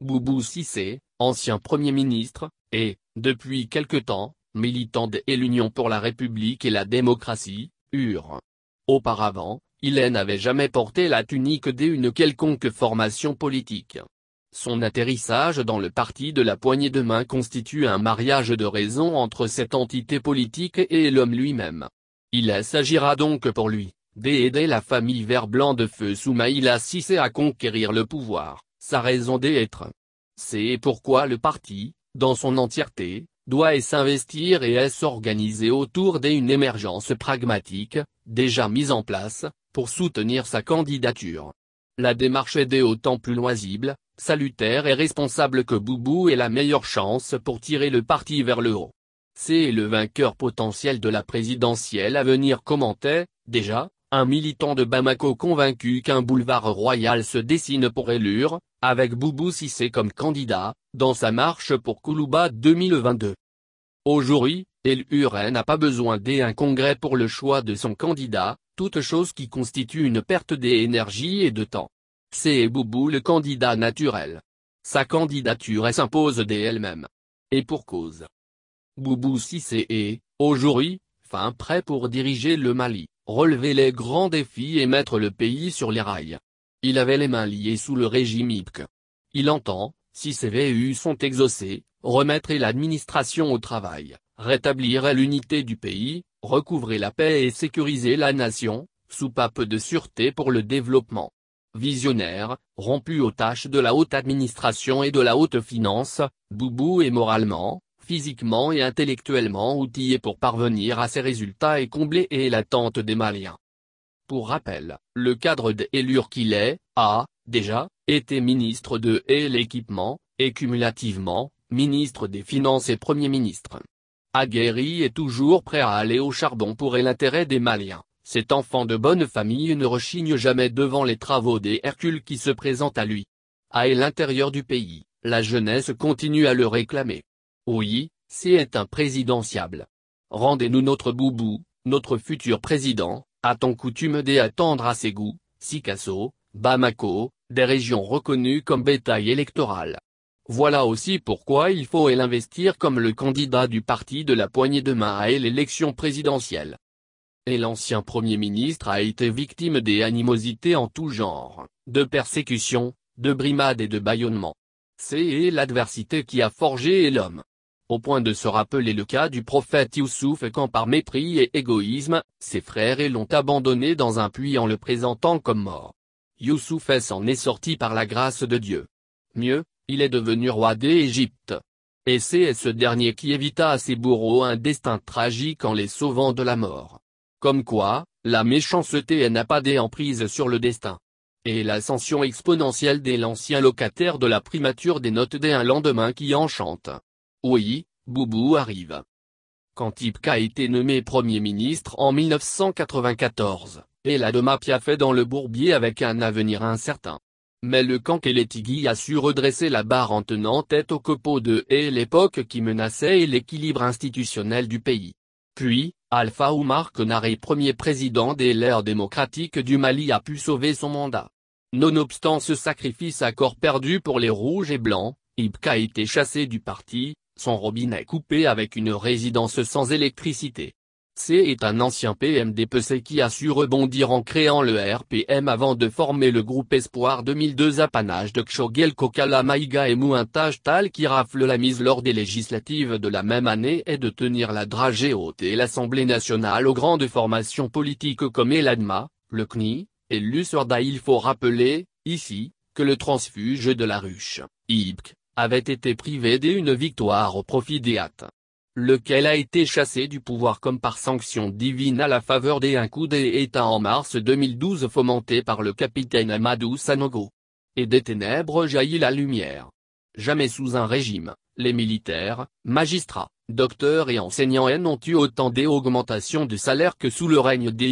Boubou Sissé, ancien Premier ministre, et, depuis quelque temps, militant de l'Union pour la République et la démocratie, UR. Auparavant, il n'avait jamais porté la tunique d'une quelconque formation politique. Son atterrissage dans le parti de la poignée de main constitue un mariage de raison entre cette entité politique et l'homme lui-même. Il s'agira donc pour lui, d'aider la famille vert blanc de feu Maïla Sissé à conquérir le pouvoir sa raison d'être. C'est pourquoi le parti, dans son entièreté, doit s'investir et s'organiser autour d'une émergence pragmatique, déjà mise en place, pour soutenir sa candidature. La démarche est autant plus loisible, salutaire et responsable que Boubou est la meilleure chance pour tirer le parti vers le haut. C'est le vainqueur potentiel de la présidentielle à venir commentait, déjà, un militant de Bamako convaincu qu'un boulevard royal se dessine pour Élure, avec Boubou Sissé comme candidat, dans sa marche pour Koulouba 2022. Aujourd'hui, Elure n'a pas besoin d'un congrès pour le choix de son candidat, toute chose qui constitue une perte d'énergie et de temps. C'est Boubou le candidat naturel. Sa candidature s'impose dès elle-même. Et pour cause. Boubou Sissé est, aujourd'hui, prêt pour diriger le Mali, relever les grands défis et mettre le pays sur les rails. Il avait les mains liées sous le régime IPC. Il entend, si ses VU sont exaucés, remettre l'administration au travail, rétablir l'unité du pays, recouvrer la paix et sécuriser la nation, sous de sûreté pour le développement. Visionnaire, rompu aux tâches de la haute administration et de la haute finance, Boubou et moralement, physiquement et intellectuellement outillé pour parvenir à ces résultats et combler et l'attente des Maliens. Pour rappel, le cadre d'élure qu'il est, a, déjà, été ministre de et l'équipement, et cumulativement, ministre des Finances et Premier ministre. Aguerri est toujours prêt à aller au charbon pour l'intérêt des Maliens. Cet enfant de bonne famille ne rechigne jamais devant les travaux des Hercules qui se présentent à lui. À l'intérieur du pays, la jeunesse continue à le réclamer. Oui, c'est un présidentiable. Rendez-nous notre boubou, notre futur président, à ton coutume d'attendre à ses goûts, Sikasso, Bamako, des régions reconnues comme bétail électoral. Voilà aussi pourquoi il faut l'investir comme le candidat du parti de la poignée de main à l'élection présidentielle. Et l'ancien Premier ministre a été victime des animosités en tout genre, de persécutions, de brimades et de bâillonnements. C'est l'adversité qui a forgé l'homme au point de se rappeler le cas du prophète Youssouf quand par mépris et égoïsme, ses frères l'ont abandonné dans un puits en le présentant comme mort. Youssouf s'en est sorti par la grâce de Dieu. Mieux, il est devenu roi d'Égypte. Et c'est ce dernier qui évita à ses bourreaux un destin tragique en les sauvant de la mort. Comme quoi, la méchanceté n'a pas d'emprise sur le destin. Et l'ascension exponentielle dès l'ancien locataire de la primature des notes dès un lendemain qui enchante. Oui, Boubou arrive. Quand Ipka a été nommé Premier ministre en 1994, et la fait dans le bourbier avec un avenir incertain. Mais le camp Kélétigui a su redresser la barre en tenant tête au copeau de et l'époque qui menaçait l'équilibre institutionnel du pays. Puis, Alpha Oumar Konaré premier président des l'ère démocratique du Mali a pu sauver son mandat. Nonobstant ce sacrifice à corps perdu pour les rouges et blancs, Ibka a été chassé du parti, son robinet coupé avec une résidence sans électricité. C est un ancien PMDPC qui a su rebondir en créant le RPM avant de former le groupe Espoir 2002 apanage de Kshogel Kokala et Mouintaj Tal qui rafle la mise lors des législatives de la même année et de tenir la dragée haute et l'Assemblée nationale aux grandes formations politiques comme Eladma, le CNI, et l'USORDA il faut rappeler, ici, que le transfuge de la ruche, IPC avait été privé d'une victoire au profit hâtes. Lequel a été chassé du pouvoir comme par sanction divine à la faveur des coup des en mars 2012 fomenté par le capitaine Amadou Sanogo. Et des ténèbres jaillit la lumière. Jamais sous un régime, les militaires, magistrats, docteurs et enseignants n'ont eu autant d'augmentation de salaire que sous le règne des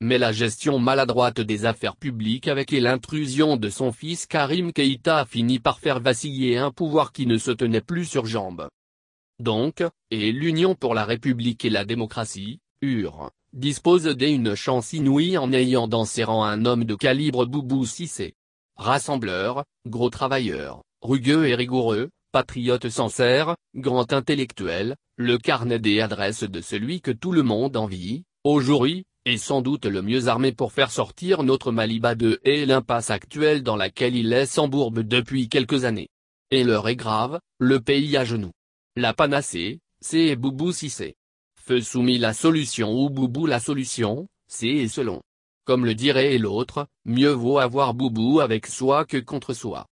mais la gestion maladroite des affaires publiques avec et l'intrusion de son fils Karim Keïta a fini par faire vaciller un pouvoir qui ne se tenait plus sur jambes. Donc, et l'Union pour la République et la démocratie, UR, dispose d'une chance inouïe en ayant dans ses rangs un homme de calibre Boubou Sissé. Rassembleur, gros travailleur, rugueux et rigoureux, patriote sincère, grand intellectuel, le carnet des adresses de celui que tout le monde envie, aujourd'hui, est sans doute le mieux armé pour faire sortir notre Maliba 2 et l'impasse actuelle dans laquelle il est bourbe depuis quelques années. Et l'heure est grave, le pays à genoux. La panacée, c'est Boubou c'est. Feu soumis la solution ou Boubou la solution, c'est selon. Comme le dirait l'autre, mieux vaut avoir Boubou avec soi que contre soi.